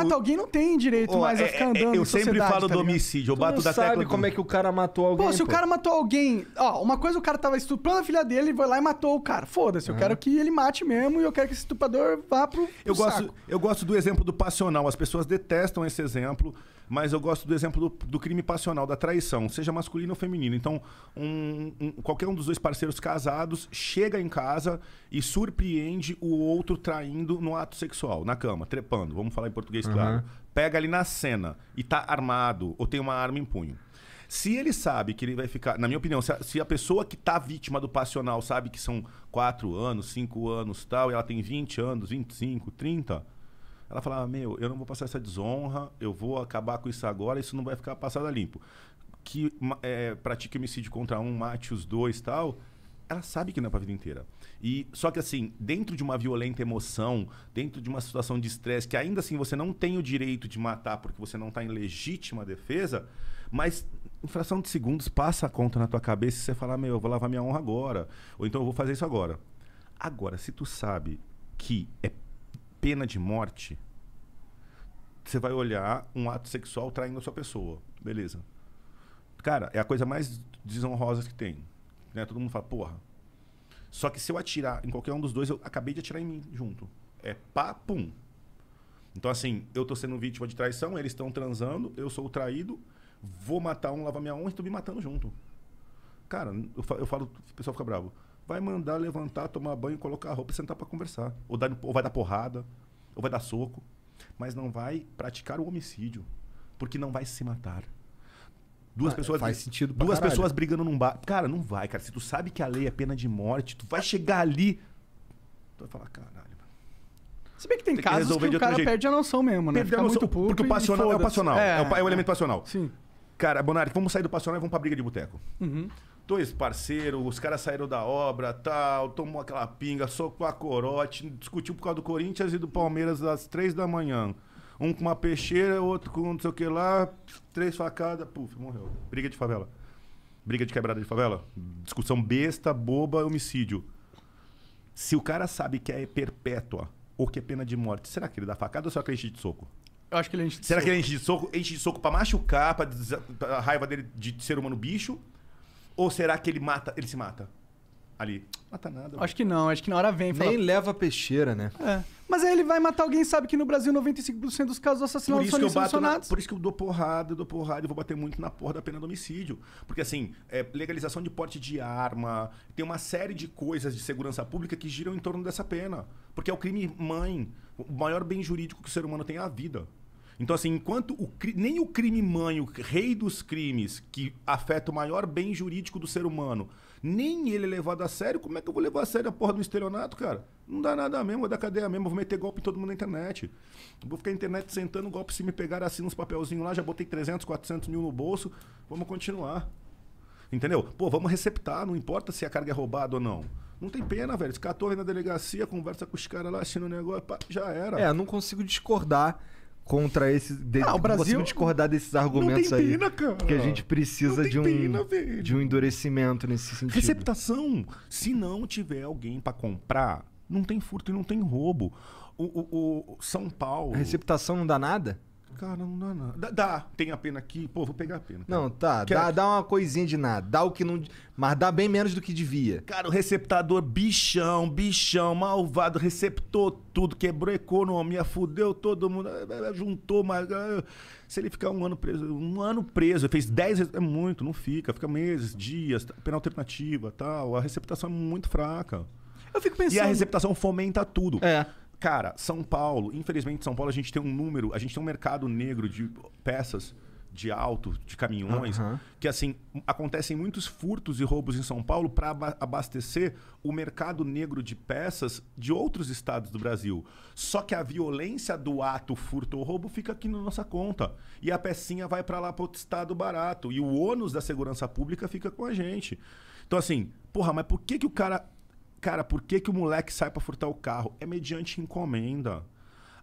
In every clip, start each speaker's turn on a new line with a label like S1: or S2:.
S1: mata ah, tá, alguém não tem direito oh, mais é, a ficar é, andando. É, eu sempre falo tá do homicídio, eu bato não da sabe tecla. como
S2: é que o cara matou alguém? Pô, se pô. o cara
S1: matou alguém. Ó, uma coisa o cara tava estuprando a filha dele, foi lá e matou o cara.
S3: Foda-se, uhum. eu é. quero que ele mate mesmo e eu quero que esse estuprador vá pro. pro eu, saco. Gosto, eu gosto do exemplo do passional. As pessoas detestam esse exemplo. Mas eu gosto do exemplo do, do crime passional, da traição, seja masculino ou feminino. Então, um, um, qualquer um dos dois parceiros casados chega em casa e surpreende o outro traindo no ato sexual, na cama, trepando, vamos falar em português uhum. claro. Pega ali na cena e tá armado ou tem uma arma em punho. Se ele sabe que ele vai ficar, na minha opinião, se a, se a pessoa que está vítima do passional sabe que são 4 anos, 5 anos tal, e ela tem 20 anos, 25, 30, ela falava: Meu, eu não vou passar essa desonra, eu vou acabar com isso agora, isso não vai ficar passado a limpo. Que é, pratique homicídio contra um, mate os dois tal ela sabe que não é pra vida inteira. E só que assim, dentro de uma violenta emoção, dentro de uma situação de estresse, que ainda assim você não tem o direito de matar porque você não está em legítima defesa, mas em fração de segundos passa a conta na tua cabeça e você fala: "Meu, eu vou lavar minha honra agora", ou então eu vou fazer isso agora. Agora, se tu sabe que é pena de morte, você vai olhar um ato sexual traindo a sua pessoa. Beleza. Cara, é a coisa mais desonrosa que tem. Né? Todo mundo fala, porra. Só que se eu atirar em qualquer um dos dois, eu acabei de atirar em mim junto. É pá, pum. Então, assim, eu tô sendo vítima de traição, eles estão transando, eu sou o traído, vou matar um, lavar minha honra e tô me matando junto. Cara, eu falo, eu falo o pessoal fica bravo vai mandar levantar, tomar banho, colocar a roupa e sentar para conversar. Ou, dá ou vai dar porrada, ou vai dar soco. Mas não vai praticar o homicídio. Porque não vai se matar. Duas ah, pessoas. Faz sentido Duas pessoas brigando num bar. Cara, não vai, cara. Se tu sabe que a lei é pena de morte, tu vai chegar ali. Tu vai falar, caralho.
S1: Se bem que tem, tem casos que, que o cara jeito. perde a noção mesmo, né? Perde a noção, muito porque o passional é o passional. É, é, o, é o elemento
S3: passional. Sim. Cara, Bonari, vamos sair do passional e vamos pra briga de boteco. Uhum dois parceiros, os caras saíram da obra, tal, tomou aquela pinga, socou a corote, discutiu por causa do Corinthians e do Palmeiras às três da manhã. Um com uma peixeira, outro com não sei o que lá, três facadas, puf, morreu. Briga de favela. Briga de quebrada de favela. Discussão besta, boba, homicídio. Se o cara sabe que é perpétua ou que é pena de morte, será que ele dá facada ou será que ele enche de soco? Eu acho que ele enche de Será soco. que ele enche de soco? Enche de soco pra machucar, pra, pra raiva dele de ser humano bicho? Ou será que ele mata, ele se mata? Ali.
S1: Mata nada. Acho que não, acho que na hora vem. Fala... Nem leva peixeira, né? É. Mas aí ele vai matar alguém, sabe que no Brasil 95% dos casos assassinados são solucionados. Na,
S3: por isso que eu dou porrada, eu dou porrada, eu vou bater muito na porra da pena de homicídio. Porque assim, é, legalização de porte de arma, tem uma série de coisas de segurança pública que giram em torno dessa pena. Porque é o crime mãe, o maior bem jurídico que o ser humano tem é a vida. Então, assim, enquanto o, nem o crime o rei dos crimes, que afeta o maior bem jurídico do ser humano, nem ele é levado a sério, como é que eu vou levar a sério a porra do estelionato, cara? Não dá nada mesmo, vou dar cadeia mesmo, vou meter golpe em todo mundo na internet. Vou ficar na internet sentando golpe se me pegar assim uns papelzinhos lá, já botei 300, 400 mil no bolso, vamos continuar. Entendeu? Pô, vamos receptar, não importa se a carga é roubada ou não. Não tem pena, velho. Se 14 na delegacia, conversa com os caras lá, assina o negócio, pá, já era. É, não consigo discordar
S2: contra esses, De, ah, o Brasil não discordar desses argumentos não tem pena, aí. Cara. Que a gente precisa de um pena, de um
S3: endurecimento nesse sentido. Receptação. Se não tiver alguém para comprar, não tem furto e não tem roubo. O, o, o São Paulo. A receptação
S2: não dá nada?
S3: Cara, não dá nada. Dá, tem a pena aqui, pô, vou pegar a pena. Cara. Não, tá, Quer... dá, dá uma
S2: coisinha de nada, dá o que não. Mas dá bem menos do que devia. Cara, o receptador, bichão,
S3: bichão, malvado, receptou tudo, quebrou economia, fudeu todo mundo, eh, eh, eh, juntou, mas. Se ele ficar um ano preso, um ano preso, fez 10 é muito, não fica, fica meses, dias, tá, pena alternativa tal. A receptação é muito fraca. Eu fico pensando. E a receptação fomenta tudo. É. Cara, São Paulo, infelizmente, São Paulo, a gente tem um número, a gente tem um mercado negro de peças de alto de caminhões, que assim, acontecem muitos furtos e roubos em São Paulo para abastecer o mercado negro de peças de outros estados do Brasil. Só que a violência do ato furto ou roubo fica aqui na nossa conta. E a pecinha vai para lá para outro estado barato. E o ônus da segurança pública fica com a gente. Então assim, porra, mas por que, que o cara Cara, por que, que o moleque sai para furtar o carro? É mediante encomenda.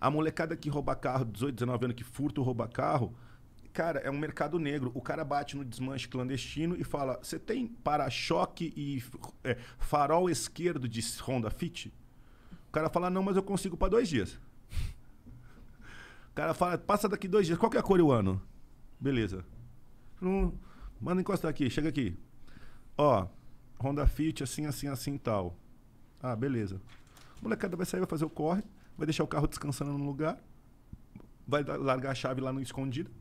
S3: A molecada que rouba carro, 18, 19 anos, que furta ou rouba carro, cara, é um mercado negro. O cara bate no desmanche clandestino e fala: Você tem para-choque e é, farol esquerdo de Honda Fit? O cara fala: Não, mas eu consigo para dois dias. O cara fala: Passa daqui dois dias. Qual que é a cor e o ano? Beleza. Hum, manda encostar aqui, chega aqui. Ó, Honda Fit, assim, assim, assim tal. Ah, beleza. O molecada vai sair, vai fazer o corre, vai deixar o carro descansando no lugar, vai largar a chave lá no escondido.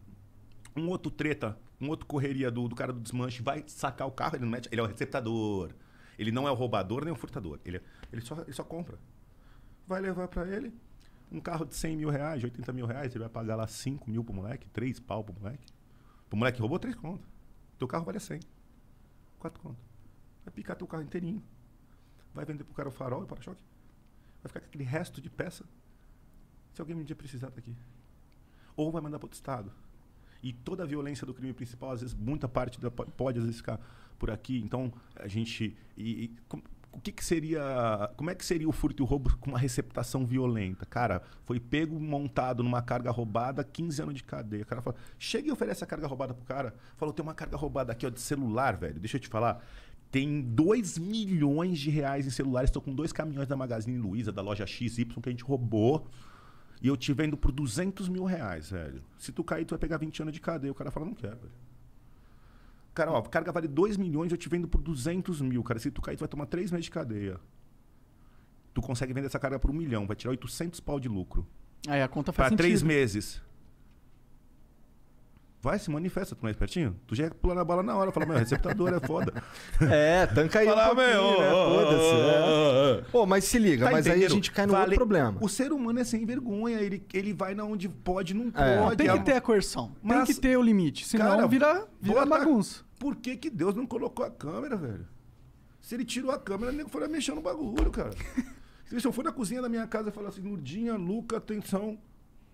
S3: Um outro treta, um outro correria do, do cara do desmanche vai sacar o carro, ele não mete, ele é o receptador. Ele não é o roubador nem o furtador. Ele, ele, só, ele só compra. Vai levar para ele um carro de 100 mil reais, 80 mil reais, ele vai pagar lá 5 mil pro moleque, 3 pau pro moleque. Pro moleque roubou 3 contas. Teu carro vale 100. 4 contas. Vai picar teu carro inteirinho. Vai vender pro cara o farol e o para-choque? Vai ficar com aquele resto de peça? Se alguém um dia precisar, daqui tá Ou vai mandar para outro estado. E toda a violência do crime principal, às vezes, muita parte da, pode às vezes ficar por aqui. Então, a gente. E, e, com, o que, que, seria. Como é que seria o furto e o roubo com uma receptação violenta? Cara, foi pego montado numa carga roubada, 15 anos de cadeia. O cara fala, chega e oferece a carga roubada pro cara. Falou, tem uma carga roubada aqui, ó, de celular, velho. Deixa eu te falar tem 2 milhões de reais em celulares. Estou com dois caminhões da Magazine Luiza, da loja XY, que a gente roubou. E eu te vendo por 200 mil reais, velho. Se tu cair, tu vai pegar 20 anos de cadeia. O cara fala, não quero, velho. Cara, ó, carga vale 2 milhões, eu te vendo por 200 mil, cara. Se tu cair, tu vai tomar 3 meses de cadeia. Tu consegue vender essa carga por 1 milhão, vai tirar 800 pau de lucro.
S1: Aí a conta faz pra sentido. três meses.
S3: Vai, se manifesta, tu mais é pertinho. Tu já ia é pular na bala na hora. Fala, meu, receptador é foda. É, tanca aí Fala, um meu, né? Foda-se. Né?
S2: Pô, mas se liga, tá mas entendendo? aí a gente cai no vale... outro problema.
S3: O ser humano é sem vergonha. Ele, ele vai na onde pode, não é. pode. Tem que ter a
S1: coerção. Mas... Tem que
S3: ter o limite. Senão Cara, vira, vira bagunça. Por que que Deus não colocou a câmera, velho? Se ele tirou a câmera, ele foi mexendo no bagulho, cara. Se eu for na cozinha da minha casa e falar assim, Nurdinha, Luca, atenção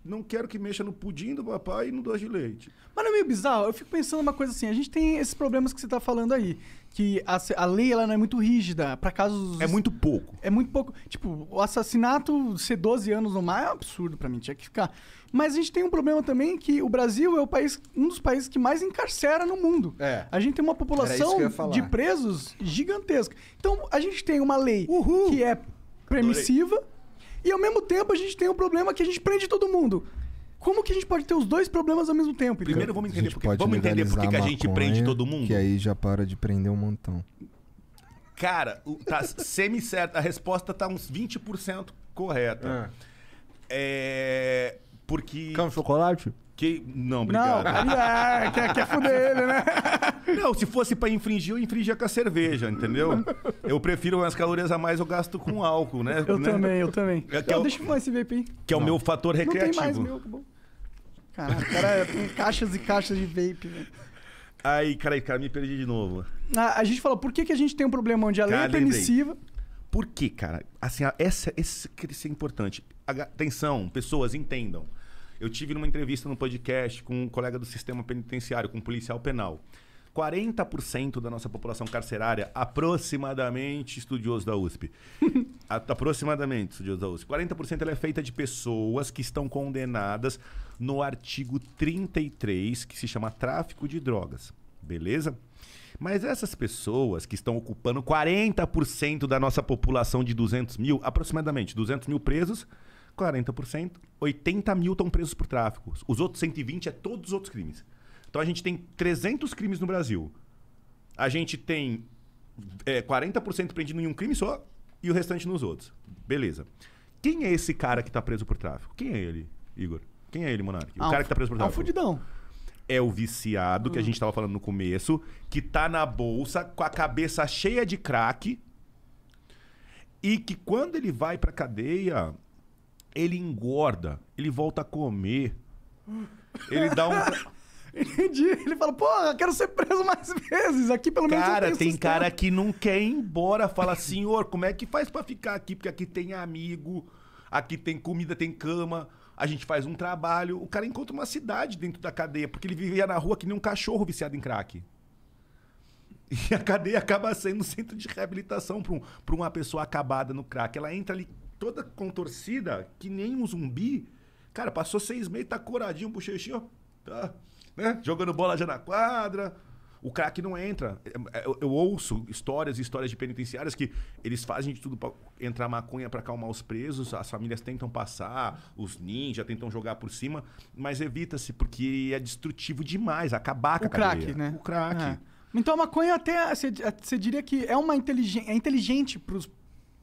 S3: não quero que mexa no pudim do papai e no doce de leite. Mas não é meio bizarro? Eu fico pensando uma coisa assim, a gente tem esses problemas
S1: que você está falando aí, que a, a, lei ela não é muito rígida, para casos... É muito pouco. É muito pouco. Tipo, o assassinato ser 12 anos no mar é um absurdo para mim, tinha que ficar. Mas a gente tem um problema também que o Brasil é o país, um dos países que mais encarcera no mundo. É. A gente tem uma população de presos gigantesca. Então, a gente tem uma lei Uhul. que é permissiva... E ao mesmo tempo a gente tem um problema que a gente prende todo mundo. Como que a gente pode ter os dois problemas ao mesmo tempo? Primeiro vamos
S3: entender porque vamos entender por que a gente prende todo mundo. Que
S2: aí já para de prender um montão.
S3: Cara, tá semi-certa. A resposta tá uns 20% correta. É. é... Porque. Quer chocolate? Que... Não, obrigado. Não, é, quer, quer fuder ele, né? Não, se fosse pra infringir, eu infringia com a cerveja, entendeu? Eu prefiro umas calorias a mais eu gasto com álcool, né? Eu né? também, eu também. É, que é o... Deixa eu
S1: fumar esse vape aí.
S3: Que é não. o meu fator recreativo. Não tem
S1: mais meu, tá Caraca, cara, é, tem caixas e caixas de vape, velho.
S3: Aí, cara, cara, me perdi de novo.
S1: A, ah, a gente falou, por que, que a gente tem um problema onde a lei é cara, é permissiva...
S3: Por que, cara? Assim, essa, essa, isso é importante. Atenção, pessoas, entendam. Eu tive numa entrevista no podcast com um colega do sistema penitenciário, com um policial penal. 40% da nossa população carcerária, aproximadamente estudioso da USP. a, aproximadamente estudioso da USP. 40% ela é feita de pessoas que estão condenadas no artigo 33, que se chama tráfico de drogas. Beleza? Mas essas pessoas que estão ocupando 40% da nossa população de 200 mil, aproximadamente 200 mil presos, 40%, 80 mil estão presos por tráfico. Os outros 120 é todos os outros crimes. Então a gente tem 300 crimes no Brasil. A gente tem é, 40% prendido em um crime só e o restante nos outros. Beleza. Quem é esse cara que está preso por tráfico? Quem é ele, Igor? Quem é ele, Monark? O ah, cara que está preso por tráfico? É um fudidão é o viciado que a hum. gente estava falando no começo, que tá na bolsa com a cabeça cheia de crack e que quando ele vai para cadeia, ele engorda, ele volta a comer, ele dá um. Entendi. Ele fala, porra, quero ser preso mais vezes. Aqui pelo menos. Cara, tem sustento. cara que não quer ir embora. Fala, senhor, como é que faz para ficar aqui? Porque aqui tem amigo, aqui tem comida, tem cama. A gente faz um trabalho. O cara encontra uma cidade dentro da cadeia, porque ele vivia na rua que nem um cachorro viciado em crack. E a cadeia acaba sendo um centro de reabilitação para um, pra uma pessoa acabada no crack. Ela entra ali toda contorcida, que nem um zumbi. Cara, passou seis meses, tá coradinho, bochechinho, tá, né? Jogando bola já na quadra. O craque não entra. Eu, é, é, eu ouço histórias e histórias de penitenciárias que eles fazem de tudo para entrar maconha para acalmar os presos, as famílias tentam passar, os ninjas tentam jogar por cima, mas evita-se, porque é destrutivo demais, acabar com o a crack,
S1: né? O crack. É. Então a maconha até, você diria que é uma inteligente, é inteligente para os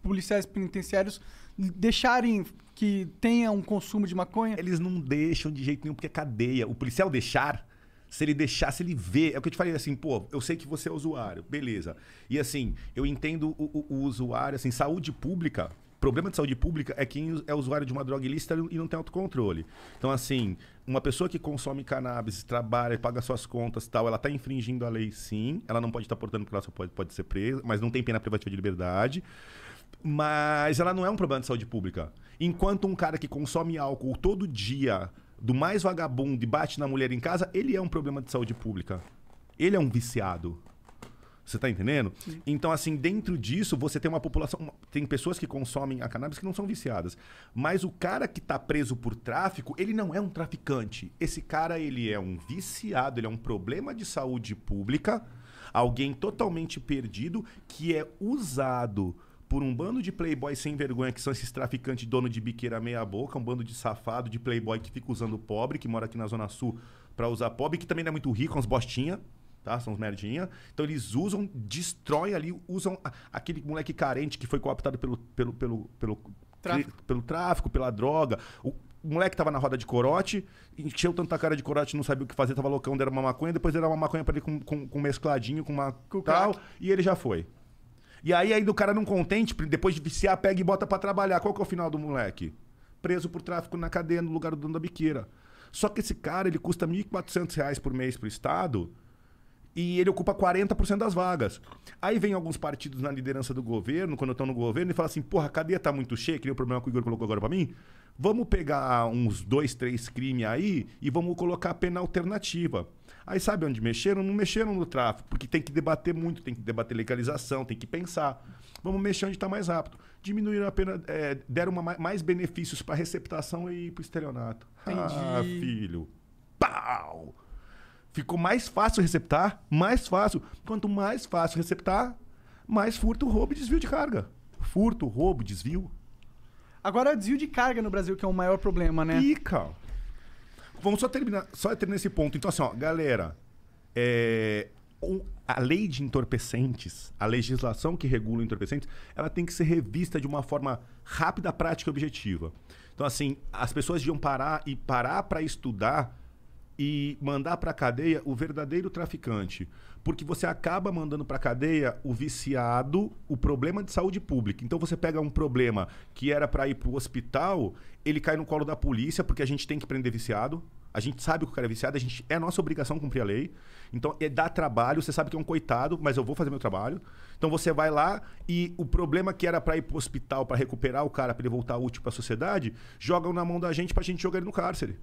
S1: policiais
S3: penitenciários deixarem que tenha um consumo de maconha? Eles não deixam de jeito nenhum, porque é cadeia. O policial deixar, se ele deixar, se ele ver. É o que eu te falei assim, pô, eu sei que você é usuário, beleza. E assim, eu entendo o, o, o usuário, assim, saúde pública. Problema de saúde pública é quem é usuário de uma droga ilícita e não tem autocontrole. Então, assim, uma pessoa que consome cannabis, trabalha, paga suas contas tal, ela está infringindo a lei, sim. Ela não pode estar tá portando porque ela só pode, pode ser presa, mas não tem pena privativa de liberdade mas ela não é um problema de saúde pública. Enquanto um cara que consome álcool todo dia, do mais vagabundo e bate na mulher em casa, ele é um problema de saúde pública. Ele é um viciado. Você tá entendendo? Sim. Então, assim, dentro disso, você tem uma população. Tem pessoas que consomem a cannabis que não são viciadas. Mas o cara que tá preso por tráfico, ele não é um traficante. Esse cara, ele é um viciado, ele é um problema de saúde pública, alguém totalmente perdido que é usado por um bando de playboy sem vergonha, que são esses traficantes dono de biqueira meia-boca, um bando de safado, de playboy que fica usando pobre, que mora aqui na Zona Sul para usar pobre, que também não é muito rico, uns bostinha, tá? São uns merdinha. Então eles usam, destroem ali, usam aquele moleque carente que foi cooptado pelo, pelo, pelo, pelo, tráfico. Pelo, pelo tráfico, pela droga. O, o moleque tava na roda de corote, encheu tanta cara de corote, não sabia o que fazer, tava loucão, deram uma maconha, depois deram uma maconha pra ele com, com, com mescladinho, com uma com tal, crack. e ele já foi. E aí ainda o cara não contente, depois de viciar, pega e bota para trabalhar. Qual que é o final do moleque? Preso por tráfico na cadeia, no lugar do dono da biqueira. Só que esse cara, ele custa R$ 1.400 por mês pro Estado e ele ocupa 40% das vagas. Aí vem alguns partidos na liderança do governo, quando estão no governo, e fala assim, porra, a cadeia tá muito cheia, que nem o problema que o Igor colocou agora para mim. Vamos pegar uns dois, três crimes aí e vamos colocar a pena alternativa. Aí sabe onde mexeram? Não mexeram no tráfico, porque tem que debater muito, tem que debater legalização, tem que pensar. Vamos mexer onde está mais rápido. Diminuíram a pena, é, deram uma, mais benefícios para receptação e para estelionato. Entendi. Ah, filho. Pau! Ficou mais fácil receptar, mais fácil. Quanto mais fácil receptar, mais furto, roubo e desvio de carga. Furto, roubo, desvio. Agora, o desvio de carga no Brasil, que é o maior problema, né? Pica. Vamos só terminar, só terminar esse ponto. Então, assim, ó, galera, é, o, a lei de entorpecentes, a legislação que regula entorpecentes, ela tem que ser revista de uma forma rápida, prática e objetiva. Então, assim, as pessoas deviam parar e parar para estudar e mandar para cadeia o verdadeiro traficante, porque você acaba mandando para cadeia o viciado, o problema de saúde pública. Então você pega um problema que era para ir para o hospital, ele cai no colo da polícia porque a gente tem que prender viciado. A gente sabe que o cara é viciado, a gente, é nossa obrigação cumprir a lei. Então, é, dá trabalho, você sabe que é um coitado, mas eu vou fazer meu trabalho. Então, você vai lá e o problema que era para ir para o hospital, para recuperar o cara, para ele voltar útil para a sociedade, jogam na mão da gente para a gente jogar ele no cárcere.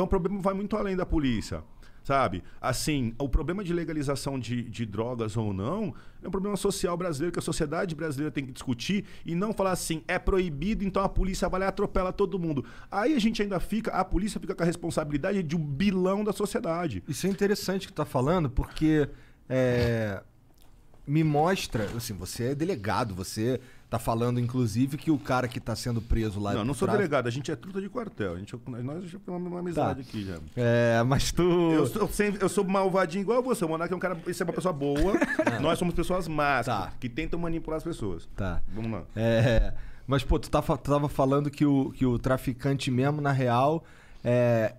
S3: Então o problema vai muito além da polícia. Sabe? Assim, o problema de legalização de, de drogas ou não é um problema social brasileiro que a sociedade brasileira tem que discutir e não falar assim, é proibido, então a polícia vai lá e atropela todo mundo. Aí a gente ainda fica, a polícia fica com a responsabilidade de um bilão da sociedade. Isso é interessante que está tá falando, porque
S2: é, me mostra, assim, você é delegado, você Tá falando, inclusive, que o cara que tá sendo preso lá. Não, é não sou delegado,
S3: a gente é truta de quartel. A gente, é nós já temos uma amizade tá. aqui já.
S2: É, mas tu. Eu sou,
S3: sempre, eu sou malvadinho igual você. O Monarca é um cara. Isso é uma pessoa boa. Ah. nós somos pessoas más, tá. que tentam manipular as pessoas. Tá. Vamos lá.
S2: É. Mas, pô, tu, tá tu tava falando que o, que o traficante mesmo, na real, é,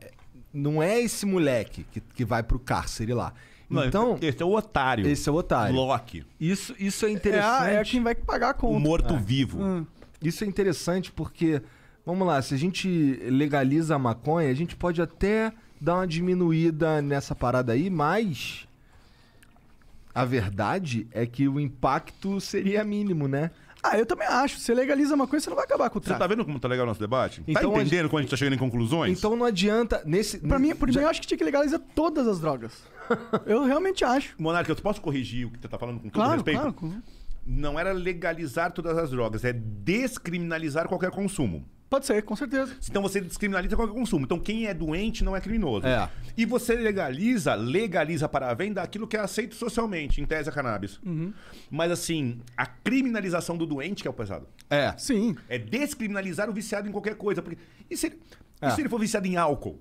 S2: não é esse moleque que, que vai pro cárcere lá não, então, é, esse é o otário. Esse é o otário. Loki. Isso, isso é, é, é interessante. É, é quem vai pagar a conta. O morto-vivo. Hum. Isso é interessante porque, vamos lá, se a gente legaliza a maconha, a gente pode até dar uma diminuída nessa parada aí, mas a verdade é que o impacto seria mínimo, né? Ah, eu também acho. Você legaliza uma coisa, você não vai acabar com o tráfico.
S3: Você tá vendo como tá legal o nosso debate? Tá então, tá entendendo a... como a gente tá chegando em conclusões?
S2: Então não adianta.
S1: Nesse, pra mim, por mim, eu acho que tinha que legalizar todas as drogas.
S3: eu realmente acho. Monarca, eu posso corrigir o que você tá falando com todo claro, respeito? Claro, Não era legalizar todas as drogas, é descriminalizar qualquer consumo. Pode ser, com certeza. Então você descriminaliza qualquer consumo. Então quem é doente não é criminoso. É. E você legaliza, legaliza para a venda aquilo que é aceito socialmente, em tese a cannabis. Uhum. Mas assim, a criminalização do doente que é o pesado. É. Sim. É descriminalizar o viciado em qualquer coisa. Porque... E, se ele... É. e se ele for viciado em álcool?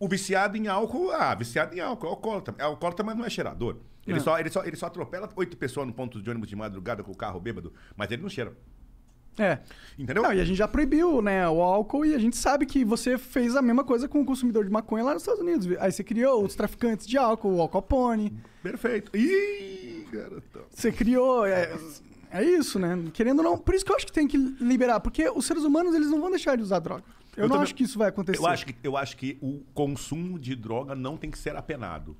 S3: O viciado em álcool, ah, viciado em álcool, é alcoólatra. É alcoólatra, mas não é cheirador. Ele, é. Só, ele, só, ele só atropela oito pessoas no ponto de ônibus de madrugada com o carro bêbado, mas ele não cheira.
S1: É. Entendeu? Não, e a gente já proibiu, né, o álcool e a gente sabe que você fez a mesma coisa com o consumidor de maconha lá nos Estados Unidos. Aí você criou os traficantes de álcool, o Al Capone. Perfeito.
S3: Ih, garotão.
S1: Você criou. É, é isso, né? Querendo ou não. Por isso que eu acho que tem que liberar, porque os seres humanos eles não vão deixar de usar droga. Eu, eu não também, acho que isso vai acontecer. Eu acho que,
S3: eu acho que o consumo de droga não tem que ser apenado.